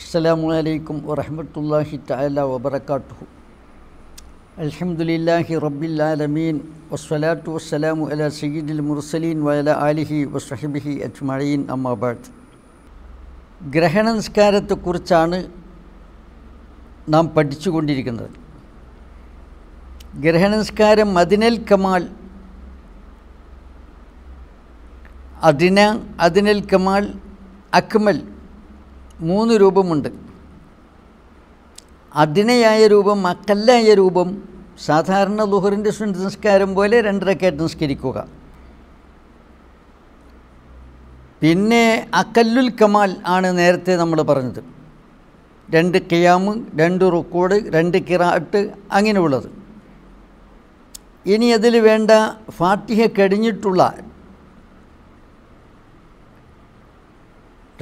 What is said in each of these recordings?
അസ്സലാമു അലൈക്കും വറഹമത്തല്ലാഹി തല വബർക്കാത്തു അൽഹംദുലില്ലാഹി റബ്ബിൽ ആലമീൻ വസ്സലാമു അല സയ്യിദിൽ മുർസലീൻ വയല ആലിഹി വസ്ഹബിഹി അജ്മഴീൻ അമ്മാബാദ് ഗ്രഹണ നിസ്കാരത്തെക്കുറിച്ചാണ് നാം പഠിച്ചുകൊണ്ടിരിക്കുന്നത് ഗ്രഹണ നിസ്കാരം മദിനൽ കമാൽ അതിന അതിനൽ കമാൽ അക്മൽ മൂന്ന് രൂപമുണ്ട് അതിനയായ രൂപം മക്കല്ലായ രൂപം സാധാരണ ദുഹറിൻ്റെ നിസ്കാരം പോലെ രണ്ടരക്കായിട്ട് നിസ്കരിക്കുക പിന്നെ അക്കല്ലുൽ കമാൽ ആണ് നേരത്തെ നമ്മൾ പറഞ്ഞത് രണ്ട് കിയാമ് രണ്ട് റുക്കോഡ് രണ്ട് കിറാട്ട് അങ്ങനെയുള്ളത് ഇനി അതിൽ വേണ്ട ഫാത്തിഹ കഴിഞ്ഞിട്ടുള്ള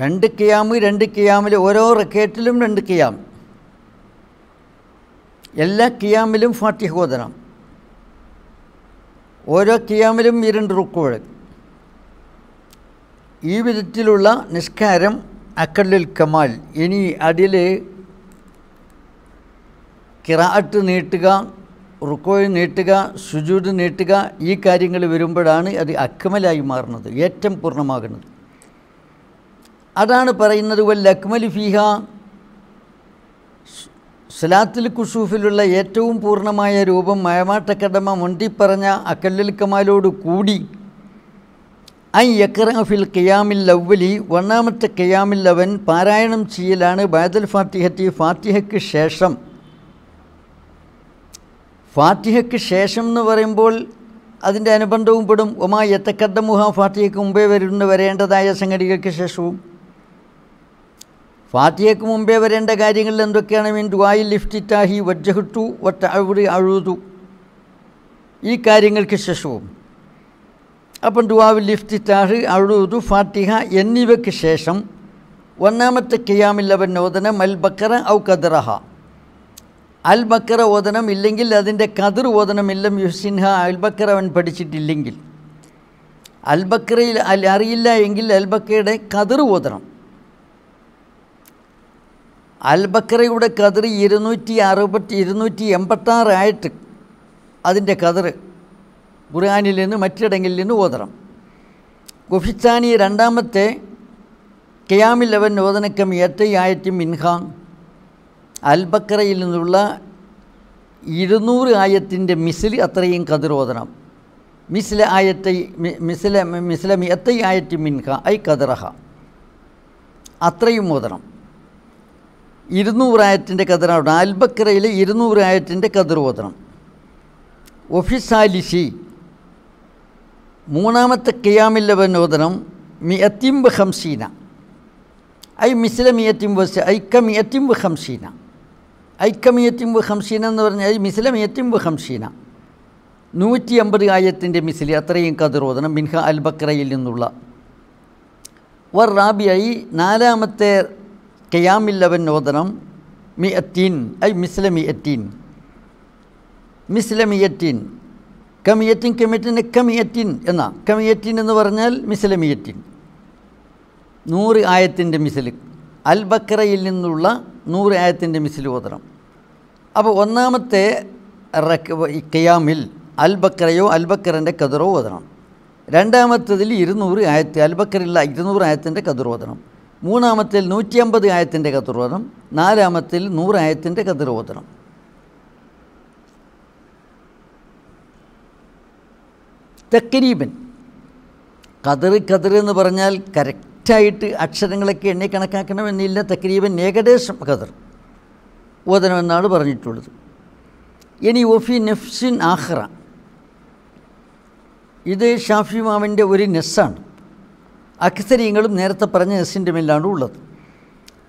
രണ്ട് കിയാമ് രണ്ട് കിയാമിൽ ഓരോ റക്കേറ്റിലും രണ്ട് കിയാം എല്ലാ കിയാമിലും ഫാത്തിഹ ഓതണം ഓരോ കിയാമിലും ഇരണ്ട് റുക്കോഴ് ഈ വിധത്തിലുള്ള നിസ്കാരം അക്കല്ലിൽ കമാൽ ഇനി അതിൽ കിറാട്ട് നീട്ടുക റുക്കോയ് നീട്ടുക സുജൂദ് നീട്ടുക ഈ കാര്യങ്ങൾ വരുമ്പോഴാണ് അത് അക്കമലായി മാറുന്നത് ഏറ്റവും പൂർണ്ണമാകുന്നത് അതാണ് പറയുന്നത് വൽ അക്മലി ഫിഹ സലാത്തിൽ കുഷൂഫിലുള്ള ഏറ്റവും പൂർണ്ണമായ രൂപം മയമാട്ടക്കടമ മുണ്ടിപ്പറഞ്ഞ അക്കല്ലിൽ കമാലോട് കൂടി ഐ യക്രാഫിൽ ഖിയാമിൽ ലവ്വലി ഒന്നാമത്തെ ഖിയാമിൽ അവൻ പാരായണം ചെയ്യലാണ് ബൈദൽ ഫാത്തിഹത്തി ഫാത്തിഹയ്ക്ക് ശേഷം ഫാത്തിഹയ്ക്ക് ശേഷം എന്ന് പറയുമ്പോൾ അതിൻ്റെ അനുബന്ധവും പെടും ഒമാ യത്തക്കദ്ദമുഹ ഫാത്തിഹയ്ക്ക് മുമ്പേ വരുന്ന വരേണ്ടതായ സംഗതികൾക്ക് ശേഷവും ഫാത്തിയയ്ക്ക് മുമ്പേ വരേണ്ട കാര്യങ്ങളിൽ എന്തൊക്കെയാണ് മീൻ ദ്വായിൽ ലിഫ്റ്റിറ്റാഹി വജ്ജഹുട്ടു വട്ട അഴുതു ഈ കാര്യങ്ങൾക്ക് ശേഷവും അപ്പം ദുവാവിൽ ലിഫ്റ്റിറ്റാഹ് അഴുതു ഫാത്തിഹ എന്നിവയ്ക്ക് ശേഷം ഒന്നാമത്തെ കിയാമിൽ അവൻ ഓതനം അൽ ബക്കറ ഔ കദറഹ അൽ ബക്കറ ഓതനം ഇല്ലെങ്കിൽ അതിൻ്റെ കതിർ ഓതനം ഇല്ലം യുസിൻഹ അൽ ബക്കറ അവൻ പഠിച്ചിട്ടില്ലെങ്കിൽ അൽ അറിയില്ല എങ്കിൽ അൽ ബക്കയുടെ കതിർ ഓതണം അൽബക്കറയുടെ കതിർ ഇരുന്നൂറ്റി അറുപത്തി ഇരുന്നൂറ്റി എൺപത്താറായിട്ട് അതിൻ്റെ കതിർ ഖുർആാനിൽ നിന്ന് മറ്റിടങ്ങളിൽ നിന്ന് ഓതണം ഗുഫിസ്ഥാനി രണ്ടാമത്തെ അവൻ ഓതനക്കം ഏറ്റയായറ്റി മിൻഹാൻ അൽബക്കറയിൽ നിന്നുള്ള ഇരുന്നൂറ് ആയത്തിൻ്റെ മിസിൽ അത്രയും കതിരോദനം മിസില ആയത്തൈ മിസില മിസില മിയത്തൈ ആയറ്റി മിൻഹ ഐ കതിറഹ അത്രയും ഓതണം ഇരുന്നൂറായിരത്തിൻ്റെ കതിറാണ് അൽബക്കറയിലെ ഇരുന്നൂറായിരത്തിൻ്റെ കതിർ ഓതണം ഒഫിസാലിസി മൂന്നാമത്തെ കിയാമില്ലവനോദനം മിയത്തിം ഹംസീന ഐ മിസ്ല മിയത്തിംബ് ഐക്ക മിയത്തിംബ് ഹംസീന ഐക്ക മിയത്തിം ഹംസീന എന്ന് പറഞ്ഞാൽ ഐ മിസ്ല മിയത്തിംബ് ഹംസീന നൂറ്റി അമ്പത് ആയത്തിൻ്റെ മിസിലി അത്രയും ഓതണം മിൻഹ അൽ നിന്നുള്ള വർ റാബിയായി നാലാമത്തെ കിയാമില്ലവൻ ഓതണം മി അത്തീൻ ഐ മിസ്ല മി അത്തീൻ മിസ്ല മി അറ്റീൻ കമിയറ്റിൻ കമിയറ്റിന് കമിയറ്റിൻ എന്ന കമിയറ്റിൻ എന്ന് പറഞ്ഞാൽ മിസ്ല മിയറ്റിൻ നൂറ് ആയത്തിൻ്റെ മിസിൽ അൽ ബക്കറയിൽ നിന്നുള്ള നൂറ് ആയത്തിൻ്റെ മിസിൽ ഓതണം അപ്പോൾ ഒന്നാമത്തെ കയാമിൽ അൽ ബക്കറയോ അൽ ബക്കറിൻ്റെ കതിറോ ഓതണം രണ്ടാമത്തതിൽ ഇരുന്നൂറ് ആയത്ത് അൽ ബക്കറിലുള്ള ഇരുന്നൂറ് ആയത്തിൻ്റെ കതിർ ഓതണം മൂന്നാമത്തിൽ നൂറ്റി അമ്പത് ആയത്തിൻ്റെ കതിർവോധം നാലാമത്തിൽ നൂറായത്തിൻ്റെ കതിർവോധനം തക്കരീബൻ കതിർ കതിർ എന്ന് പറഞ്ഞാൽ കറക്റ്റായിട്ട് അക്ഷരങ്ങളൊക്കെ എണ്ണി കണക്കാക്കണമെന്നില്ല തക്കരീബൻ ഏകദേശം കതിർ ഓതനമെന്നാണ് പറഞ്ഞിട്ടുള്ളത് ഇനി ഒഫി നഫ്സിൻ ആഹ്റ ഇത് ഷാഫി മാമിൻ്റെ ഒരു നെസ്സാണ് അക്സരീങ്ങളും നേരത്തെ പറഞ്ഞ നസ്സിൻ്റെ മേലാണ് ഉള്ളത്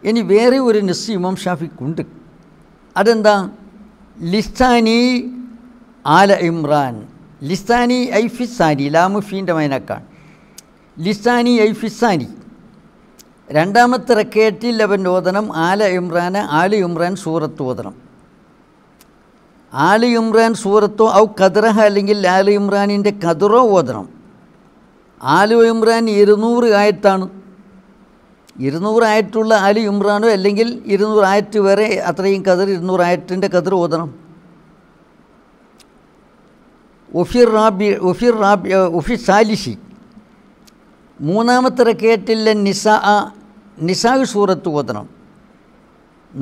ഇനി വേറെ ഒരു നസ് ഇമാം ഷാഫിക്കുണ്ട് അതെന്താ ലിസ്താനി ആല ഇമ്രാൻ ലിസ്താനി ഐഫിസാനി ലാമുഫീൻ്റെ മൈനക്കാൻ ലിസ്താനി ഐഫിസാനി രണ്ടാമത്തെ റക്കേറ്റിൽ അവൻ ഓതണം ആല ഇമ്രാൻ ആല ഇമ്രാൻ സൂറത്ത് ഓതണം ആല ഇമ്രാൻ സൂറത്തോ ഔ കദറഹ അല്ലെങ്കിൽ ആല ഇമ്രാനിൻ്റെ കദറോ ഓതണം ആലു ഇമ്രാൻ ഇരുന്നൂറ് ആയിട്ടാണ് ഇരുന്നൂറായിട്ടുള്ള ആയത്തുള്ള ആലു ഇമ്രാനോ അല്ലെങ്കിൽ ഇരുന്നൂറായിട്ട് വരെ അത്രയും കതിർ ഇരുന്നൂറായിട്ടിൻ്റെ കതിർ ഓതണം ഒഫിർ റാബി ഒഫിർ റാബി ഒഫി സാലിഷി മൂന്നാമത്തെ റക്കേറ്റിലെ നിസ നിസാഹ് സൂറത്ത് ഓതണം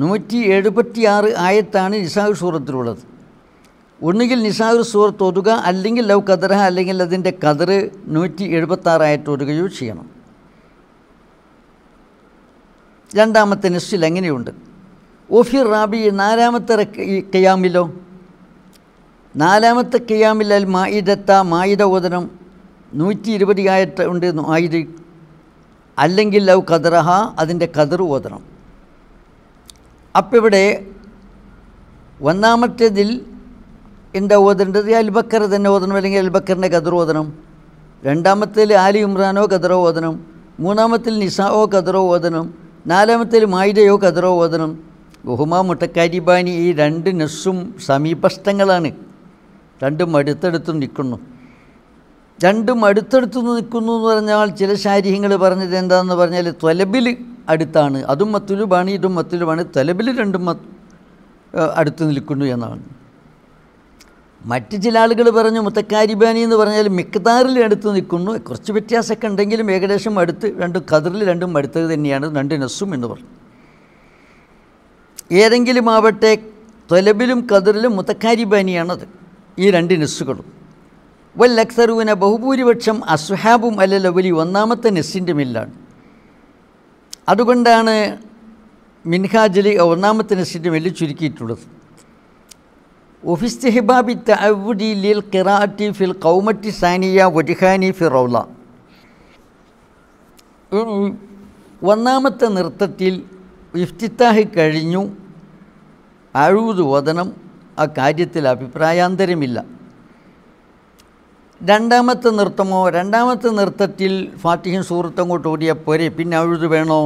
നൂറ്റി എഴുപത്തിയാറ് ആയത്താണ് നിസാഹ് സൂറത്തിലുള്ളത് ഒന്നുകിൽ നിസാർ സൂറത്ത് ഓതുക അല്ലെങ്കിൽ ലവ് കദറ അല്ലെങ്കിൽ അതിൻ്റെ കദർ നൂറ്റി എഴുപത്താറായിട്ട് ഒതുകയോ ചെയ്യണം രണ്ടാമത്തെ നിസ്റ്റിൽ എങ്ങനെയുണ്ട് ഓഫിർ റാബി നാലാമത്തെ കയ്യാമിലോ നാലാമത്തെ കയാമിൽ അൽ മായിദത്ത മായിദ ഓദനം നൂറ്റി ഇരുപത് ആയിട്ട് ഉണ്ട് ആയിരി അല്ലെങ്കിൽ ലവ് കദറഹ അതിൻ്റെ കദർ ഓതണം അപ്പം ഇവിടെ ഒന്നാമത്തേതിൽ എന്താ ഓതേണ്ടത് അൽബക്കർ തന്നെ ഓതണം അല്ലെങ്കിൽ അൽബക്കറിൻ്റെ കദർ ഓതണം രണ്ടാമത്തിൽ ആലി ഇമ്രാനോ കദറോ ഓതണം മൂന്നാമത്തിൽ നിസാവോ കദറോ ഓതണം നാലാമത്തിൽ മായിരയോ കദറോ ഓതണം ഗുഹുമ മുട്ടക്കാരിബാനി ഈ രണ്ട് നെസ്സും സമീപസ്ഥങ്ങളാണ് രണ്ടും അടുത്തടുത്ത് നിൽക്കുന്നു രണ്ടും അടുത്തടുത്ത് നിൽക്കുന്നു എന്ന് പറഞ്ഞാൽ ചില ശാരീഹങ്ങൾ പറഞ്ഞത് എന്താണെന്ന് പറഞ്ഞാൽ തൊലബിൽ അടുത്താണ് അതും മത്തുലുമാണ് ഇതും മത്തുലുമാണ് തൊലബിൽ രണ്ടും അടുത്ത് നിൽക്കുന്നു എന്നാണ് മറ്റ് ചില ആളുകൾ പറഞ്ഞു മുത്തക്കാരിബാനി എന്ന് പറഞ്ഞാൽ മിക്കതാറിൽ അടുത്ത് നിൽക്കുന്നു കുറച്ച് വ്യത്യാസമൊക്കെ ഉണ്ടെങ്കിലും ഏകദേശം അടുത്ത് രണ്ടും കതിറിൽ രണ്ടും അടുത്തത് തന്നെയാണ് രണ്ട് നസ്സും എന്ന് പറഞ്ഞു ഏതെങ്കിലും ആവട്ടെ തൊലബിലും കതിറിലും മുത്തക്കാരിബാനിയാണത് ഈ രണ്ട് നെസ്സുകളും വൽ അക്സറുവിന ബഹുഭൂരിപക്ഷം അസ്ഹാബും അല്ല ലവലി ഒന്നാമത്തെ നെസ്സിൻ്റെ മില്ലാണ് അതുകൊണ്ടാണ് മിൻഹാജലി ഒന്നാമത്തെ നെസ്സിൻ്റെ മില്ല് ചുരുക്കിയിട്ടുള്ളത് ഒഫിസ്തിഹിബാബി തഅവുദി ലിൽ ഖിറാഅത്തി ഫിൽ ഖൗമത്തി സാനിയ വജിഹാനി ഫി റൗള ഒന്നാമത്തെ നൃത്തത്തിൽ ഇഫ്തിത്താഹി കഴിഞ്ഞു അഴുത് വദനം ആ കാര്യത്തിൽ അഭിപ്രായാന്തരമില്ല രണ്ടാമത്തെ നൃത്തമോ രണ്ടാമത്തെ നൃത്തത്തിൽ ഫാത്തിഹൻ സുഹൃത്തങ്ങോട്ട് ഓടിയ പോരെ പിന്നെ അഴുത് വേണോ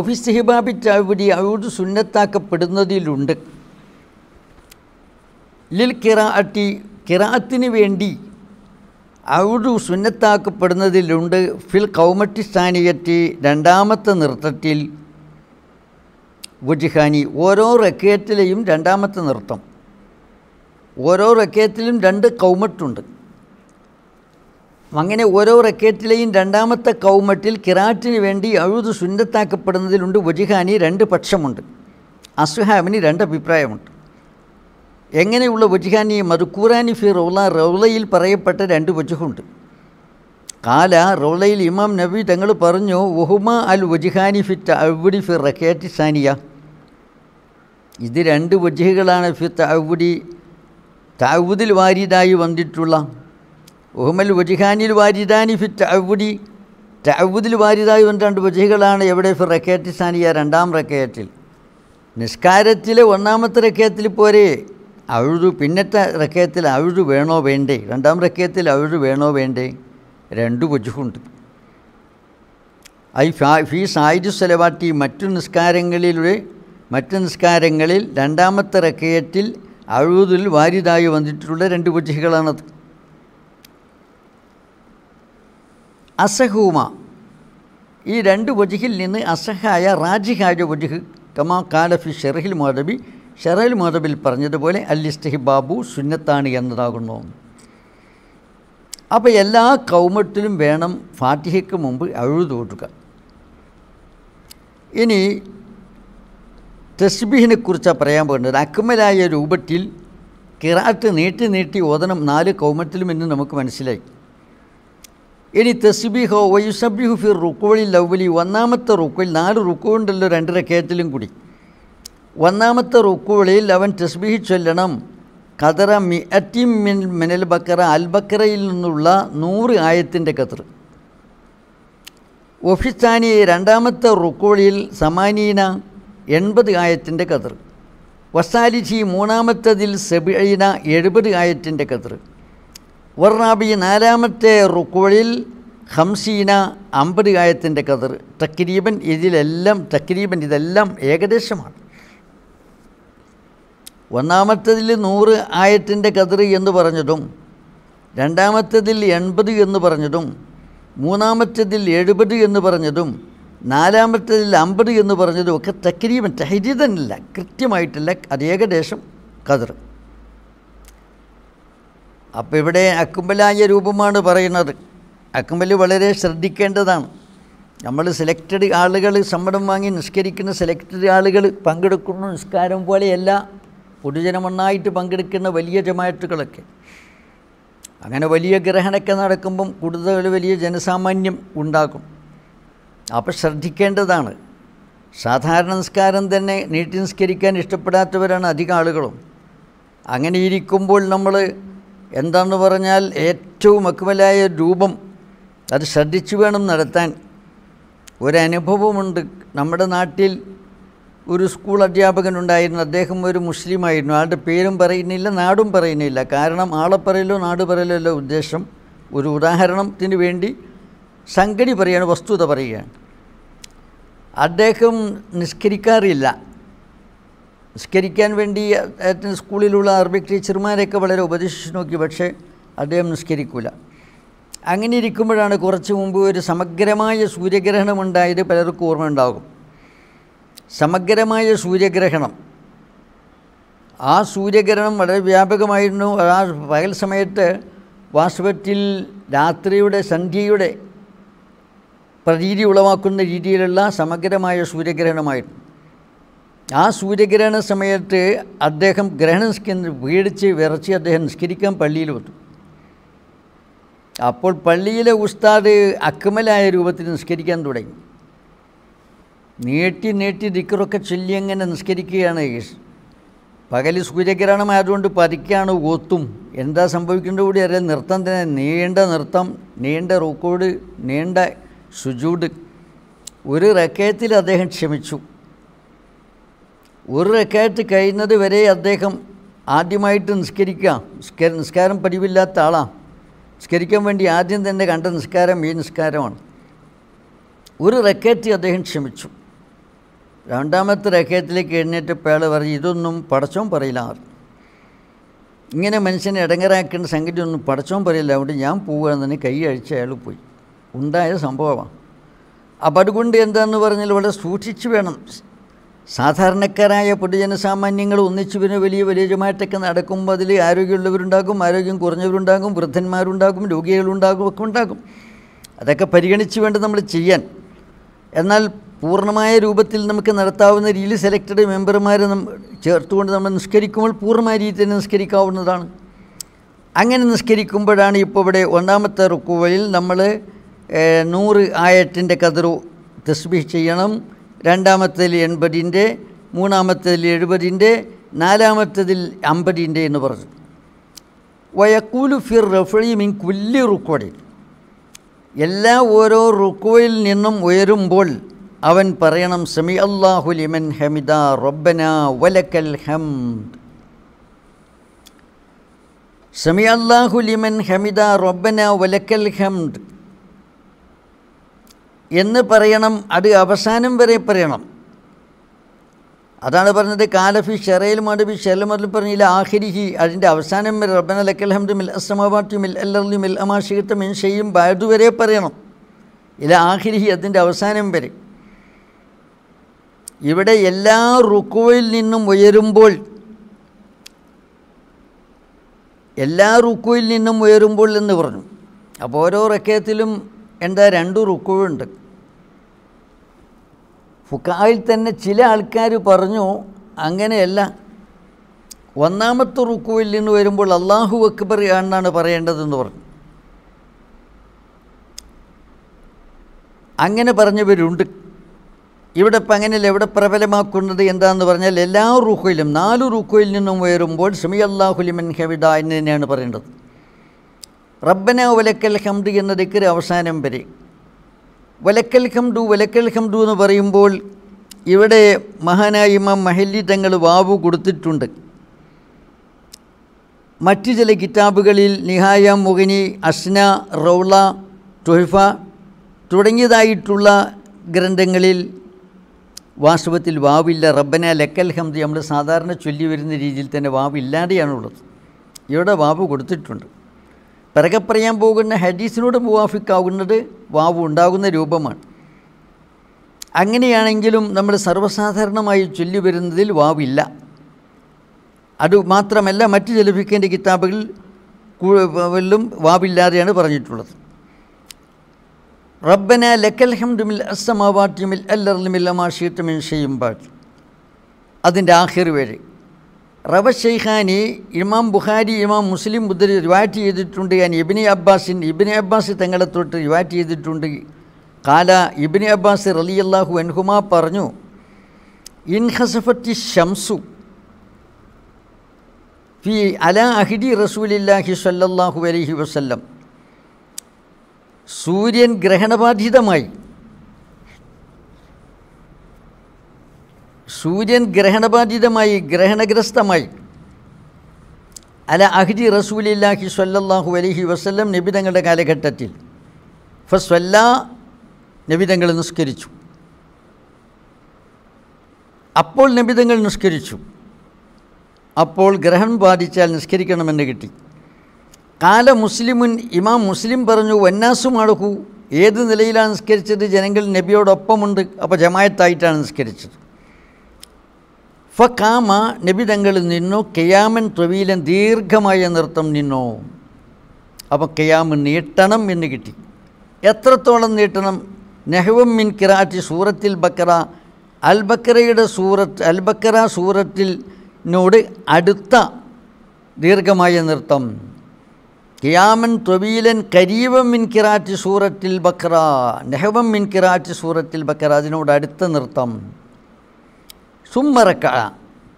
ഒഫിസ്തിഹിബാബി ചവിടി അഴുത് സുന്നത്താക്കപ്പെടുന്നതിലുണ്ട് ലിൽ കിറാട്ടി കിറാഅത്തിന് വേണ്ടി ഔദു സുന്നത്താക്കപ്പെടുന്നതിലുണ്ട് ഫിൽ കൗമട്ടി സ്ഥാനീയറ്റി രണ്ടാമത്തെ നൃത്തത്തിൽ ഗുജിഹാനി ഓരോ റക്കേറ്റിലെയും രണ്ടാമത്തെ നൃത്തം ഓരോ റക്കേറ്റിലും രണ്ട് കൗമട്ടുണ്ട് അങ്ങനെ ഓരോ റക്കേറ്റിലെയും രണ്ടാമത്തെ കൗമട്ടിൽ കിറാറ്റിന് വേണ്ടി അഴുതു സുന്നത്താക്കപ്പെടുന്നതിലുണ്ട് വജിഹാനി രണ്ട് പക്ഷമുണ്ട് അസുഹാമിന് രണ്ട് അഭിപ്രായമുണ്ട് എങ്ങനെയുള്ള വജുഹാനിയും അത് കൂറാനി ഫി റൗല റൗലയിൽ പറയപ്പെട്ട രണ്ട് വജുഹുണ്ട് കാല റൗലയിൽ ഇമാം നബി തങ്ങൾ പറഞ്ഞു ഒഹുമ അൽ വജിഹാനി ഫി തഅവുഡി ഫി റക്കേറ്റ് സാനിയ ഇത് രണ്ട് വജിഹുകളാണ് ഫി തഅവുഡി തഅവുദിൽ വാരിദായി വന്നിട്ടുള്ള ഒഹുമൽ വജിഹാനിൽ വാരിദാനി ഫി തഅവുഡി തഅവുദിൽ വാരിദായി വന്ന രണ്ട് വജിഹുകളാണ് എവിടെ ഫി റക്കേറ്റ് സാനിയ രണ്ടാം റക്കേറ്റിൽ നിസ്കാരത്തിലെ ഒന്നാമത്തെ റക്കേറ്റിൽ പോരെ അഴുതു പിന്നത്തെ റക്കയത്തിൽ അഴുതു വേണോ വേണ്ടേ രണ്ടാം റക്കയത്തിൽ അഴുതു വേണോ വേണ്ടേ രണ്ട് വജുഹുണ്ട് ഐ ഫീ സായിജു സലവാട്ടി മറ്റു നിസ്കാരങ്ങളിലൂടെ മറ്റു നിസ്കാരങ്ങളിൽ രണ്ടാമത്തെ റക്കയത്തിൽ അഴുതിൽ വാരിതായി വന്നിട്ടുള്ള രണ്ട് വജുഹുകളാണത് അസഹൂമ ഈ രണ്ട് വജുഹിൽ നിന്ന് അസഹായ റാജിഹായ വജുഹ് കമാ കാലഫി ഷെറഹിൽ മാധബി ഷറൈൽ മാധബിൽ പറഞ്ഞതുപോലെ അൽ ബാബു സുന്നത്താണ് എന്നതാകുന്നു അപ്പോൾ എല്ലാ കൗമത്തിലും വേണം ഫാത്തിഹയ്ക്ക് മുമ്പ് അഴുതോട്ടുക ഇനി തസ്ബീഹിനെ കുറിച്ചാണ് പറയാൻ പോകുന്നത് അക്മലായ രൂപത്തിൽ കിറാത്ത് നീട്ടി നീട്ടി ഓതണം നാല് കൗമത്തിലും എന്ന് നമുക്ക് മനസ്സിലായി ഇനി തസ്ബീഹോ വയുസബിഹു ഫിർ റുക്കോളിൽ ലൗവലി ഒന്നാമത്തെ റുക്കോയിൽ നാല് റുക്കോ ഉണ്ടല്ലോ രണ്ട് രക്കേറ്റിലും കൂടി ഒന്നാമത്തെ റുക്കുവിളിൽ അവൻ തസ്ബീഹ് ചൊല്ലണം ഖദറ മി അറ്റിം മിൻ മിനൽ ബക്കറ അൽ ബക്കറയിൽ നിന്നുള്ള നൂറ് ആയത്തിൻ്റെ കതർ ഒഫിസ്ഥാനി രണ്ടാമത്തെ റുക്കുവിളിയിൽ സമാനീന എൺപത് ആയത്തിൻ്റെ കതർ വസാലിജി മൂന്നാമത്തതിൽ സെബീന എഴുപത് ആയത്തിൻ്റെ കതർ വർണാബി നാലാമത്തെ റുക്കുവിളിൽ ഹംസീന അമ്പത് ആയത്തിൻ്റെ കതർ തക്രീബൻ ഇതിലെല്ലാം തക്രീബൻ ഇതെല്ലാം ഏകദേശമാണ് ഒന്നാമത്തതിൽ നൂറ് ആയത്തിൻ്റെ കതിർ എന്ന് പറഞ്ഞതും രണ്ടാമത്തതിൽ എൺപത് എന്ന് പറഞ്ഞതും മൂന്നാമത്തതിൽ എഴുപത് എന്ന് പറഞ്ഞതും നാലാമത്തതിൽ അമ്പത് എന്ന് പറഞ്ഞതും ഒക്കെ തക്രീമൻ തഹരിതനല്ല കൃത്യമായിട്ടല്ല അത് ഏകദേശം കതിർ അപ്പോൾ ഇവിടെ അക്കുമ്പലായ രൂപമാണ് പറയുന്നത് അക്കുമ്പൽ വളരെ ശ്രദ്ധിക്കേണ്ടതാണ് നമ്മൾ സെലക്റ്റഡ് ആളുകൾ സമ്മതം വാങ്ങി നിസ്കരിക്കുന്ന സെലക്റ്റഡ് ആളുകൾ പങ്കെടുക്കുന്ന നിസ്കാരം പോലെയല്ല പൊതുജനമൊന്നായിട്ട് പങ്കെടുക്കുന്ന വലിയ ജമാറ്റുകളൊക്കെ അങ്ങനെ വലിയ ഗ്രഹണമൊക്കെ നടക്കുമ്പം കൂടുതൽ വലിയ ജനസാമാന്യം ഉണ്ടാകും അപ്പോൾ ശ്രദ്ധിക്കേണ്ടതാണ് സാധാരണ നിസ്കാരം തന്നെ നീട്ടി നിസ്കരിക്കാൻ ഇഷ്ടപ്പെടാത്തവരാണ് അധികം ആളുകളും അങ്ങനെ ഇരിക്കുമ്പോൾ നമ്മൾ എന്താണെന്ന് പറഞ്ഞാൽ ഏറ്റവും അക്മലായ രൂപം അത് ശ്രദ്ധിച്ചു വേണം നടത്താൻ ഒരനുഭവമുണ്ട് നമ്മുടെ നാട്ടിൽ ഒരു സ്കൂൾ അധ്യാപകനുണ്ടായിരുന്നു അദ്ദേഹം ഒരു മുസ്ലിമായിരുന്നു ആളുടെ പേരും പറയുന്നില്ല നാടും പറയുന്നില്ല കാരണം ആളെ പറയലോ നാട് പറയലോ ഉദ്ദേശം ഒരു ഉദാഹരണത്തിന് വേണ്ടി സംഗതി പറയാണ് വസ്തുത പറയുകയാണ് അദ്ദേഹം നിസ്കരിക്കാറില്ല നിസ്കരിക്കാൻ വേണ്ടി അദ്ദേഹത്തിന് സ്കൂളിലുള്ള അറബിക് ടീച്ചർമാരെയൊക്കെ വളരെ ഉപദേശിച്ചു നോക്കി പക്ഷേ അദ്ദേഹം നിസ്കരിക്കില്ല അങ്ങനെ ഇരിക്കുമ്പോഴാണ് കുറച്ച് മുമ്പ് ഒരു സമഗ്രമായ സൂര്യഗ്രഹണമുണ്ടായത് പലർക്കും ഓർമ്മ ഉണ്ടാകും സമഗ്രമായ സൂര്യഗ്രഹണം ആ സൂര്യഗ്രഹണം വളരെ വ്യാപകമായിരുന്നു ആ പകൽ സമയത്ത് വാസ്തവത്തിൽ രാത്രിയുടെ സന്ധ്യയുടെ പ്രതീതി ഉളവാക്കുന്ന രീതിയിലുള്ള സമഗ്രമായ സൂര്യഗ്രഹണമായിരുന്നു ആ സൂര്യഗ്രഹണ സമയത്ത് അദ്ദേഹം ഗ്രഹണം പേടിച്ച് വിറച്ച് അദ്ദേഹം നിസ്കരിക്കാൻ പള്ളിയിൽ വന്നു അപ്പോൾ പള്ളിയിലെ ഉസ്താദ് അക്മലായ രൂപത്തിൽ നിസ്കരിക്കാൻ തുടങ്ങി നീട്ടി നീട്ടി ദിക്കറൊക്കെ ചൊല്ലി അങ്ങനെ നിസ്കരിക്കുകയാണ് പകൽ സൂര്യഗ്രഹണമായതുകൊണ്ട് പതിക്കാണ് ഒത്തും എന്താ സംഭവിക്കേണ്ട കൂടി അറിയാം നൃത്തം തന്നെ നീണ്ട നൃത്തം നീണ്ട റൂക്കോട് നീണ്ട ശുചൂട് ഒരു റക്കയത്തിൽ അദ്ദേഹം ക്ഷമിച്ചു ഒരു റക്കയത്ത് കഴിയുന്നത് വരെ അദ്ദേഹം ആദ്യമായിട്ട് നിസ്കരിക്കാം നിസ്കാര നിസ്കാരം പതിവില്ലാത്ത ആളാണ് നിസ്കരിക്കാൻ വേണ്ടി ആദ്യം തന്നെ കണ്ട നിസ്കാരം ഈ നിസ്കാരമാണ് ഒരു റക്കയത്തിൽ അദ്ദേഹം ക്ഷമിച്ചു രണ്ടാമത്തെ രഹ്യത്തിലേക്ക് എഴുന്നേറ്റപ്പോൾ പേള് പറഞ്ഞ് ഇതൊന്നും പടച്ചവും പറയില്ല ഇങ്ങനെ മനുഷ്യനെ ഇടങ്ങറാക്കേണ്ട സംഗതി ഒന്നും പടച്ചവും പറയില്ല അതുകൊണ്ട് ഞാൻ പോവുകയാണെന്ന് തന്നെ കൈ അഴിച്ച് അയാൾ പോയി ഉണ്ടായ സംഭവമാണ് അപ്പം അതുകൊണ്ട് എന്താന്ന് പറഞ്ഞാൽ വളരെ സൂക്ഷിച്ചു വേണം സാധാരണക്കാരായ പൊതുജനസാമാന്യങ്ങൾ ഒന്നിച്ചു പിന്നെ വലിയ വലിയ ജമാറ്റൊക്കെ നടക്കുമ്പോൾ അതിൽ ആരോഗ്യമുള്ളവരുണ്ടാകും ആരോഗ്യം കുറഞ്ഞവരുണ്ടാകും വൃദ്ധന്മാരുണ്ടാകും രോഗികളുണ്ടാകും ഒക്കെ ഉണ്ടാകും അതൊക്കെ പരിഗണിച്ച് വേണ്ട നമ്മൾ ചെയ്യാൻ എന്നാൽ പൂർണ്ണമായ രൂപത്തിൽ നമുക്ക് നടത്താവുന്ന രീതിയിൽ സെലക്റ്റഡ് മെമ്പർമാരെ ചേർത്തുകൊണ്ട് നമ്മൾ നിസ്കരിക്കുമ്പോൾ പൂർണ്ണമായ രീതിയിൽ തന്നെ നിസ്കരിക്കാവുന്നതാണ് അങ്ങനെ നിസ്കരിക്കുമ്പോഴാണ് ഇപ്പോൾ ഇവിടെ ഒന്നാമത്തെ റുക്കുവയിൽ നമ്മൾ നൂറ് ആയത്തിൻ്റെ കതിറു തസ്ബീഹ് ചെയ്യണം രണ്ടാമത്തേതിൽ എൺപതിൻ്റെ മൂന്നാമത്തേതിൽ എഴുപതിൻ്റെ നാലാമത്തേതിൽ അമ്പതിൻ്റെ എന്ന് പറഞ്ഞു വയക്കൂലു ഫിർ റഫളി മിൻ കുല്ലി റുക്കുവടിൽ എല്ലാ ഓരോ റുക്കുവയിൽ നിന്നും ഉയരുമ്പോൾ അവൻ പറയണം സമി അള്ളാഹുലിമൻ ലിമൻ ഹമിദ റബ്ബന വലക്കൽ ഹംദ് സമി അള്ളാഹുലിമൻ ലിമൻ ഹമിദ റബ്ബന വലക്കൽ ഹംദ് എന്ന് പറയണം അത് അവസാനം വരെ പറയണം അതാണ് പറഞ്ഞത് കാലഫി ഷെറയിൽ മാഡബി ഷെറൽ മുതൽ പറഞ്ഞില്ല ആഹിരിഹി അതിൻ്റെ അവസാനം വരെ റബ്ബന ലക്കൽ ഹംദ് മിൽ അസ്ലമാബാത്തി മിൽ അല്ലി മിൽ അമാഷിഖത്ത് മിൻ ഷെയ്യും ബാദു വരെ പറയണം ഇല ആഹിരിഹി അതിൻ്റെ അവസാനം വരെ ഇവിടെ എല്ലാ റുക്കുവിൽ നിന്നും ഉയരുമ്പോൾ എല്ലാ റുക്കുവിൽ നിന്നും ഉയരുമ്പോൾ എന്ന് പറഞ്ഞു അപ്പോൾ ഓരോ റക്കയത്തിലും എന്താ രണ്ട് റുക്കുവുണ്ട് ഫുക്കായിൽ തന്നെ ചില ആൾക്കാർ പറഞ്ഞു അങ്ങനെയല്ല ഒന്നാമത്തെ റുക്കുവിൽ നിന്ന് വരുമ്പോൾ അള്ളാഹു അക്ബർ ആണെന്നാണ് പറയേണ്ടതെന്ന് പറഞ്ഞു അങ്ങനെ പറഞ്ഞവരുണ്ട് ഇവിടെ അങ്ങനെയല്ല ഇവിടെ പ്രബലമാക്കുന്നത് എന്താണെന്ന് പറഞ്ഞാൽ എല്ലാ റുഹയിലും നാല് റുഹയിൽ നിന്നും ഉയരുമ്പോൾ ഷമി അള്ളാഹുലിമൻ ഹെവിഡ തന്നെയാണ് പറയേണ്ടത് റബ്ബന വലക്കൽ ഹംദ് എന്ന ദിക്കര് അവസാനം വരെ വലക്കൽ ഹംദു വലക്കൽ ഹംദു എന്ന് പറയുമ്പോൾ ഇവിടെ മഹാനായ ഇമാം മഹല്ലി തങ്ങൾ വാവു കൊടുത്തിട്ടുണ്ട് മറ്റു ചില കിതാബുകളിൽ നിഹായ മുഗനി അസ്ന റൗള ടുഹഫ തുടങ്ങിയതായിട്ടുള്ള ഗ്രന്ഥങ്ങളിൽ വാസ്തവത്തിൽ വാവില്ല റബ്ബന ലക്കൽ ഹംദ് നമ്മൾ സാധാരണ ചൊല്ലി വരുന്ന രീതിയിൽ തന്നെ വാവില്ലാതെയാണുള്ളത് ഇവിടെ വാവ് കൊടുത്തിട്ടുണ്ട് പിറകെ പറയാൻ പോകുന്ന ഹദീസിനോട് മുവാഫിക്കാവുന്നത് വാവ് ഉണ്ടാകുന്ന രൂപമാണ് അങ്ങനെയാണെങ്കിലും നമ്മൾ സർവ്വസാധാരണമായി ചൊല്ലി വരുന്നതിൽ വാവില്ല അത് മാത്രമല്ല മറ്റ് ജലഭിക്കേണ്ട കിതാബുകളിൽ കിതാബുകളിൽ വാവില്ലാതെയാണ് പറഞ്ഞിട്ടുള്ളത് റബ്ബന ലക്കൽ ഹംദുമിൽ അസ്സമാവാട്ട്യുമിൽ അല്ലർലിമില്ല മാഷീട്ടുമിൽ ഷെയ്യും പാട്ട് അതിൻ്റെ ആഹിർ വരെ റവ ഷെയ്ഖാനി ഇമാം ബുഖാരി ഇമാം മുസ്ലിം ബുദ്ധർ റിവാറ്റ് ചെയ്തിട്ടുണ്ട് ഞാൻ ഇബിനി അബ്ബാസിൻ ഇബിനി അബ്ബാസ് തങ്ങളെ തൊട്ട് റിവാറ്റ് ചെയ്തിട്ടുണ്ട് കാല ഇബിനി അബ്ബാസ് റലി അള്ളാഹു അൻഹുമ പറഞ്ഞു ഇൻഹസഫത്തി ഷംസു ഫി അല അഹിഡി റസൂലില്ലാഹി സല്ലാഹു അലൈഹി വസല്ലം സൂര്യൻ ഗ്രഹണബാധിതമായി സൂര്യൻ ഗ്രഹണബാധിതമായി ഗ്രഹണഗ്രസ്തമായി അല അഹ്ജി റസൂലില്ലാഹി സ്വല്ലല്ലാഹു അലഹി വസ്ല്ലം നിബിതങ്ങളുടെ കാലഘട്ടത്തിൽ ഫസ്വല്ല നിബിതങ്ങൾ നിസ്കരിച്ചു അപ്പോൾ നിബിതങ്ങൾ നിസ്കരിച്ചു അപ്പോൾ ഗ്രഹം ബാധിച്ചാൽ നിസ്കരിക്കണമെന്ന് കിട്ടി കാല മുസ്ലിമുൻ ഇമാം മുസ്ലിം പറഞ്ഞു വന്നാസും അളഹു ഏത് നിലയിലാണ് നിസ്കരിച്ചത് ജനങ്ങൾ നബിയോടൊപ്പമുണ്ട് അപ്പോൾ ജമായത്തായിട്ടാണ് നിസ്കരിച്ചത് കാമ നബി തങ്ങളിൽ നിന്നു കെയാമൻ തൊവീലൻ ദീർഘമായ നൃത്തം നിന്നോ അപ്പോൾ കെയാമൻ നീട്ടണം എന്ന് കിട്ടി എത്രത്തോളം നീട്ടണം നെഹ്വം മിൻ കിറാറ്റി സൂറത്തിൽ ബക്കറ അൽബക്കറയുടെ സൂറത്ത് അൽബക്കറ സൂറത്തിനോട് അടുത്ത ദീർഘമായ നൃത്തം കിയാമൻ തൊവീലൻ കരീവം മിൻകിറാറ്റ് സൂറത്തിൽ ബക്ര നെഹവം മിൻകിറാറ്റ് സൂറത്തിൽ ബക്ര അതിനോട് അടുത്ത നൃത്തം സുമ്മറക്ക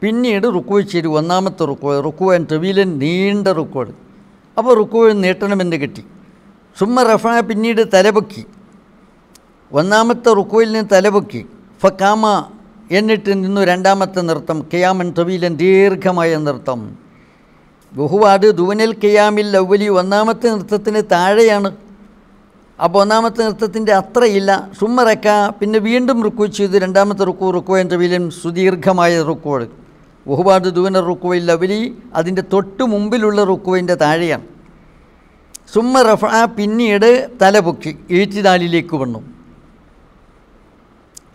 പിന്നീട് റുക്കുവ ചേരും ഒന്നാമത്തെ റുക്കുവ റുക്കുവൻ തൊവീലൻ നീണ്ട റുക്കുവത് അപ്പോൾ റുക്കുവൻ നീട്ടണമെന്ന് കിട്ടി സുമ്മ റഫ പിന്നീട് തലപൊക്കി ഒന്നാമത്തെ റുക്കുവിൽ നിന്ന് തലപൊക്കി ഫക്കാമ എന്നിട്ട് നിന്നു രണ്ടാമത്തെ നൃത്തം കിയാമൻ തൊവീലൻ ദീർഘമായ നൃത്തം ബഹുവാട് ദുവനൽ കിയാമിൽ ലൗവലി ഒന്നാമത്തെ നൃത്തത്തിന് താഴെയാണ് അപ്പോൾ ഒന്നാമത്തെ നൃത്തത്തിൻ്റെ അത്രയില്ല സുമ്മറക്ക പിന്നെ വീണ്ടും റുക്കു ചെയ്ത് രണ്ടാമത്തെ റുക്കു റുക്കു എൻ്റെ വിലും സുദീർഘമായ റുക്കുകൾ ബഹുപാട് ദൂന റുക്കുവയിൽ ലവലി അതിൻ്റെ തൊട്ട് മുമ്പിലുള്ള റുക്കുവൻ്റെ താഴെയാണ് സുമ്മ റഫ പിന്നീട് തലപൊക്കി ഈറ്റിനാലിലേക്ക് വന്നു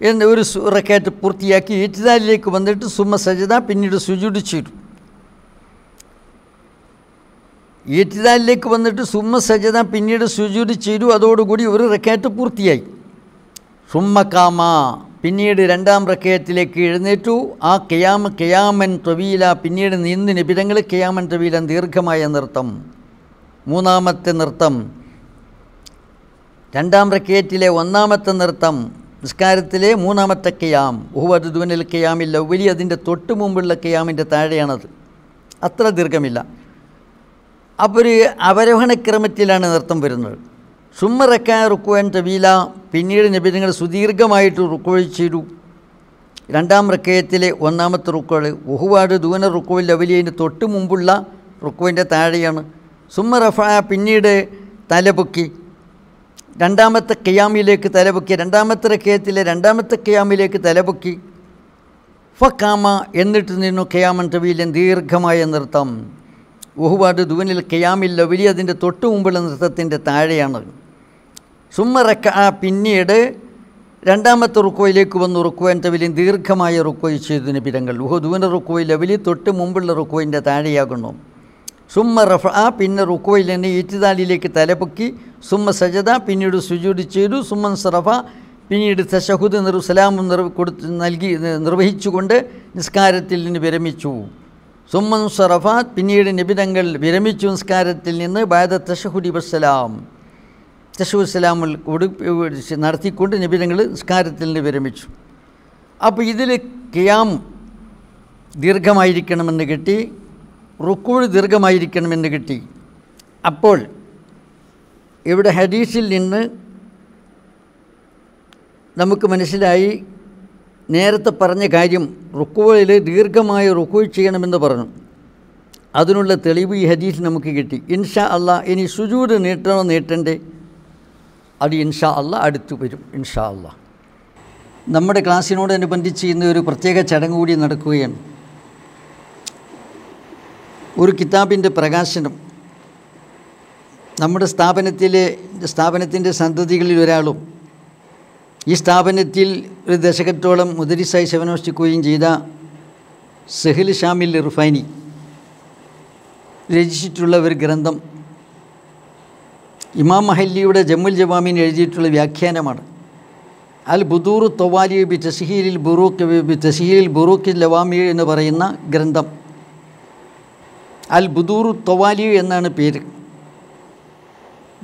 എന്ന ഒരു റക്കാറ്റ് പൂർത്തിയാക്കി ഈറ്റിനാലിലേക്ക് വന്നിട്ട് സുമ്മ സജിത പിന്നീട് സുജുടിച്ചിരുന്നു ഏറ്റുതാലിലേക്ക് വന്നിട്ട് സുമ്മ സജ്ജത പിന്നീട് സുജൂരി ചെയ്തു അതോടുകൂടി ഒരു റക്കേറ്റ് പൂർത്തിയായി സുമ്മക്കാമ പിന്നീട് രണ്ടാം റക്കേറ്റിലേക്ക് എഴുന്നേറ്റു ആ കെയാമ കെയാമൻ തൊവീല പിന്നീട് നിന്ന് നിബിരങ്ങൾ കെയാമൻ തൊവീല ദീർഘമായ നൃത്തം മൂന്നാമത്തെ നൃത്തം രണ്ടാം റക്കേറ്റിലെ ഒന്നാമത്തെ നൃത്തം നിസ്കാരത്തിലെ മൂന്നാമത്തെ കെയാം ഉഹുവദുദുവനിൽ കെയാമില്ല ഉപരി അതിൻ്റെ തൊട്ട് മുമ്പുള്ള കെയാമിൻ്റെ താഴെയാണത് അത്ര ദീർഘമില്ല അപ്പോൾ ഒരു അവരോഹണക്രമത്തിലാണ് നൃത്തം വരുന്നത് സുമ്മ റുക്കുവാൻ തവീല പിന്നീട് നബി സുദീർഘമായിട്ട് റുക്കുവ രണ്ടാം റക്കയത്തിലെ ഒന്നാമത്തെ റുക്കുകൾ ഒഹുവാട് ദൂന റുക്കുവിൽ ലവലിയതിൻ്റെ തൊട്ട് മുമ്പുള്ള റുക്കുവിൻ്റെ താഴെയാണ് സുമ്മ റഫ പിന്നീട് തലപൊക്കി രണ്ടാമത്തെ കിയാമിലേക്ക് തലപൊക്കി രണ്ടാമത്തെ റക്കയത്തിലെ രണ്ടാമത്തെ കിയാമിലേക്ക് തലപൊക്കി ഫക്കാമ എന്നിട്ട് നിന്നു കിയാമൻ തവീലൻ ദീർഘമായ നൃത്തം വഹുവാദ് ദുവനിൽ കെയാമില്ല വലിയ അതിൻ്റെ തൊട്ട് മുമ്പുള്ള നൃത്തത്തിൻ്റെ താഴെയാണ് സുമ്മറക്ക ആ പിന്നീട് രണ്ടാമത്തെ റുക്കോയിലേക്ക് വന്ന് റുക്കോയിൻ തവിലിൻ ദീർഘമായ റുക്കോയി ചെയ്തു നിബിരങ്ങൾ ഉഹുദുവിൻ്റെ റുക്കോയിൽ അവലി തൊട്ട് മുമ്പുള്ള റുക്കോയിൻ്റെ താഴെയാകുന്നു സുമ്മ റഫ പിന്നെ റുക്കോയിൽ തന്നെ ഈറ്റുതാലിയിലേക്ക് തലപൊക്കി സുമ്മ സജത പിന്നീട് സുജൂടി ചെയ്തു സുമ്മൻ സറഫ പിന്നീട് തശഹുദ് നിർ സലാമും നിർ കൊടുത്ത് നൽകി നിർവഹിച്ചുകൊണ്ട് നിസ്കാരത്തിൽ നിന്ന് വിരമിച്ചു സുമ്മൻ സറഫാത്ത് പിന്നീട് നിബിതങ്ങൾ വിരമിച്ചു സംസ്കാരത്തിൽ നിന്ന് ബാദ തഷഹുദി വസ്സലാം തഷുസ്സലാമിൽ കൂടി നടത്തിക്കൊണ്ട് നിബിതങ്ങൾ സംസ്കാരത്തിൽ നിന്ന് വിരമിച്ചു അപ്പോൾ ഇതിൽ ക്യാം ദീർഘമായിരിക്കണമെന്ന് കിട്ടി റുക്കൂഴ് ദീർഘമായിരിക്കണമെന്ന് കിട്ടി അപ്പോൾ ഇവിടെ ഹദീസിൽ നിന്ന് നമുക്ക് മനസ്സിലായി നേരത്തെ പറഞ്ഞ കാര്യം റുക്കുവയിൽ ദീർഘമായ റുക്കു ചെയ്യണമെന്ന് പറഞ്ഞു അതിനുള്ള തെളിവ് ഈ ഹദീസ് നമുക്ക് കിട്ടി ഇൻഷാ അല്ല ഇനി സുജൂദ് നീട്ടണോ നീട്ടണ്ടേ അത് ഇൻഷാ അല്ല അടുത്തു വരും ഇൻഷാ അല്ല നമ്മുടെ ക്ലാസ്സിനോടനുബന്ധിച്ച് ഇന്ന് ഒരു പ്രത്യേക ചടങ്ങ് കൂടി നടക്കുകയാണ് ഒരു കിതാബിൻ്റെ പ്രകാശനം നമ്മുടെ സ്ഥാപനത്തിലെ സ്ഥാപനത്തിൻ്റെ സന്തതികളിൽ ഒരാളും ഈ സ്ഥാപനത്തിൽ ഒരു ദശകത്തോളം മുദരിസായി സേവനമനുഷ്ഠിക്കുകയും ചെയ്ത സെഹൽ ഷാമിൽ ഇർഫാനി രചിച്ചിട്ടുള്ള ഒരു ഗ്രന്ഥം ഇമാം മഹല്ലിയുടെ ജമ്മുൽ ജവാമിന് എഴുതിയിട്ടുള്ള വ്യാഖ്യാനമാണ് അൽ ബുദൂർ തൊവാലി ബി തസീലിൽ ബുറൂഖ് ബി തസീലിൽ ബുറൂഖ് ലവാമി എന്ന് പറയുന്ന ഗ്രന്ഥം അൽ ബുദൂർ തൊവാലി എന്നാണ് പേര്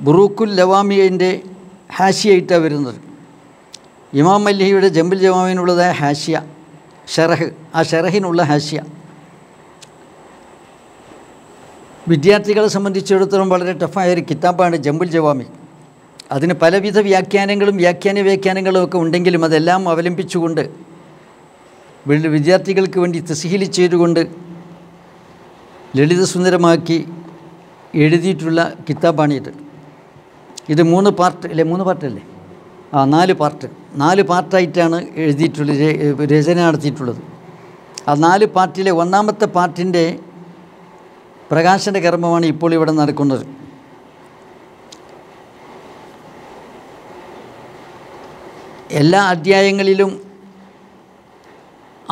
ബുറൂഖുൽ ലവാമിയൻ്റെ ഹാഷിയായിട്ടാണ് വരുന്നത് ഇമാം മല്ലിഹിയുടെ ജംബിൽ ജമാമിനുള്ളതായ ഹാഷ്യ ഷെറഹ് ആ ഷെറഹിനുള്ള ഹാഷ്യ വിദ്യാർത്ഥികളെ സംബന്ധിച്ചിടത്തോളം വളരെ ടഫായ ഒരു കിതാബാണ് ജംബുൽ ജവാമി അതിന് പലവിധ വ്യാഖ്യാനങ്ങളും വ്യാഖ്യാന വ്യാഖ്യാനങ്ങളും ഒക്കെ ഉണ്ടെങ്കിലും അതെല്ലാം അവലംബിച്ചുകൊണ്ട് വിദ്യാർത്ഥികൾക്ക് വേണ്ടി തസീലി ചെയ്തുകൊണ്ട് ലളിതസുന്ദരമാക്കി എഴുതിയിട്ടുള്ള കിതാബാണിത് ഇത് മൂന്ന് പാർട്ട് അല്ലേ മൂന്ന് പാർട്ടല്ലേ നാല് പാർട്ട് നാല് പാർട്ടായിട്ടാണ് എഴുതിയിട്ടുള്ളത് രചന നടത്തിയിട്ടുള്ളത് ആ നാല് പാർട്ടിലെ ഒന്നാമത്തെ പാർട്ടിൻ്റെ പ്രകാശന കർമ്മമാണ് ഇപ്പോൾ ഇവിടെ നടക്കുന്നത് എല്ലാ അധ്യായങ്ങളിലും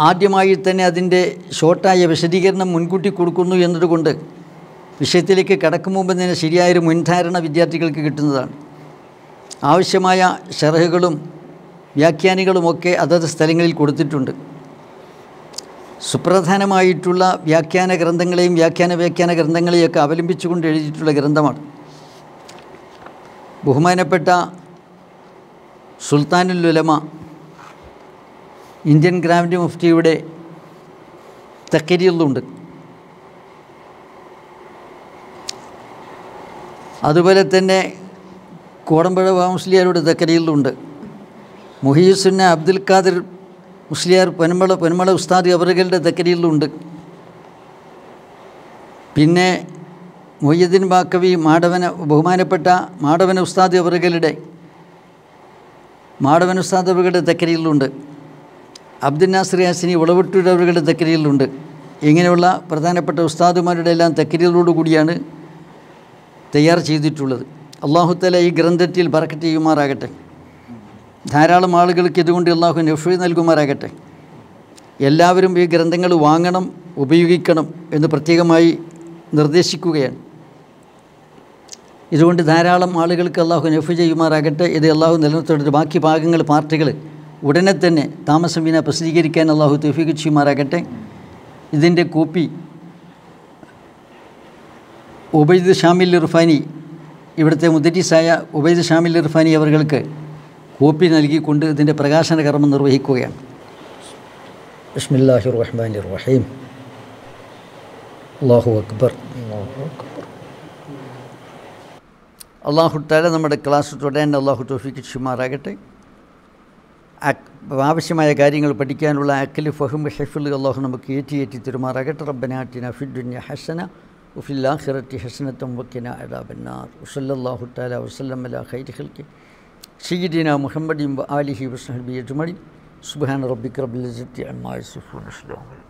ആദ്യമായി തന്നെ അതിൻ്റെ ഷോർട്ടായ വിശദീകരണം മുൻകൂട്ടി കൊടുക്കുന്നു എന്നതുകൊണ്ട് വിഷയത്തിലേക്ക് കടക്കും മുമ്പ് തന്നെ ശരിയായൊരു മുൻധാരണ വിദ്യാർത്ഥികൾക്ക് കിട്ടുന്നതാണ് ആവശ്യമായ ഷെറഹുകളും വ്യാഖ്യാനികളുമൊക്കെ അതത് സ്ഥലങ്ങളിൽ കൊടുത്തിട്ടുണ്ട് സുപ്രധാനമായിട്ടുള്ള വ്യാഖ്യാന ഗ്രന്ഥങ്ങളെയും വ്യാഖ്യാന വ്യാഖ്യാന ഗ്രന്ഥങ്ങളെയൊക്കെ അവലംബിച്ചുകൊണ്ട് എഴുതിയിട്ടുള്ള ഗ്രന്ഥമാണ് ബഹുമാനപ്പെട്ട സുൽത്താനുൽ ഉലമ ഇന്ത്യൻ ഗ്രാൻഡ് മുഫ്തിയുടെ തക്കരിയിലുണ്ട് അതുപോലെ തന്നെ കോടമ്പഴ വാമുസ്ലിയാരുടെ തെക്കരയിലുണ്ട് മുഹീസുന്ന അബ്ദുൽ ഖാദിർ മുസ്ലിയാർ പൊന്മള പൊന്മള ഉസ്താദ് അവറുകളുടെ തെക്കരയിലുണ്ട് പിന്നെ മൊയ്യദ്ദീൻ ബാക്കവി മാടവന ബഹുമാനപ്പെട്ട മാടവന ഉസ്താദ് അവറുകളുടെ മാടവൻ ഉസ്താദ് അവറുകളുടെ തെക്കരയിലുണ്ട് അബ്ദുൽ നാസർ ഹാസിനി ഉളവട്ടൂർ അവറുകളുടെ തെക്കരയിലുണ്ട് ഇങ്ങനെയുള്ള പ്രധാനപ്പെട്ട ഉസ്താദുമാരുടെ എല്ലാം തെക്കരിയിലോടു കൂടിയാണ് തയ്യാർ ചെയ്തിട്ടുള്ളത് അള്ളാഹുത്തല ഈ ഗ്രന്ഥത്തിൽ ബറക്കറ്റ് ചെയ്യുമാറാകട്ടെ ധാരാളം ആളുകൾക്ക് ഇതുകൊണ്ട് അള്ളാഹു നഫ്ഷി നൽകുമാറാകട്ടെ എല്ലാവരും ഈ ഗ്രന്ഥങ്ങൾ വാങ്ങണം ഉപയോഗിക്കണം എന്ന് പ്രത്യേകമായി നിർദ്ദേശിക്കുകയാണ് ഇതുകൊണ്ട് ധാരാളം ആളുകൾക്ക് അള്ളാഹു നഫ് ചെയ്യുമാറാകട്ടെ ഇത് അള്ളാഹു നിലനിർത്തേണ്ടത് ബാക്കി ഭാഗങ്ങൾ പാർട്ടികൾ ഉടനെ തന്നെ താമസം വീണ പ്രസിദ്ധീകരിക്കാൻ അള്ളാഹു തഫീഖ് ചെയ്യുമാറാകട്ടെ ഇതിൻ്റെ കോപ്പി ഉബൈദ് ഷാമിൽ ഇർഫാനി ഇവിടുത്തെ മുദ്രീസായ ഉബൈദ് ഷാമിൽ ഇർഫാനി അവർക്ക് കോപ്പി നൽകിക്കൊണ്ട് ഇതിൻ്റെ പ്രകാശന കർമ്മം നിർവഹിക്കുകയാണ് റഹീം അള്ളാഹു അക്ബർ താല നമ്മുടെ ക്ലാസ് തുടരാൻ അള്ളാഹു തോഫിക്ക് ചുമാറാകട്ടെ ആവശ്യമായ കാര്യങ്ങൾ പഠിക്കാനുള്ള അക്കല് ഫഹും ഹെഫിൽ അള്ളാഹു നമുക്ക് ഏറ്റി ഏറ്റി തെരുമാറാകട്ടെ റബ്ബനാട്ടിന ഫിഡുന്യ ഹസന وفي الآخرة حسنة وكنا عذاب النار وصلى الله تعالى وسلم على خير خلقه سيدنا محمد وآله وصحبه أجمعين سبحان ربك رب العزة عما يصفون السلام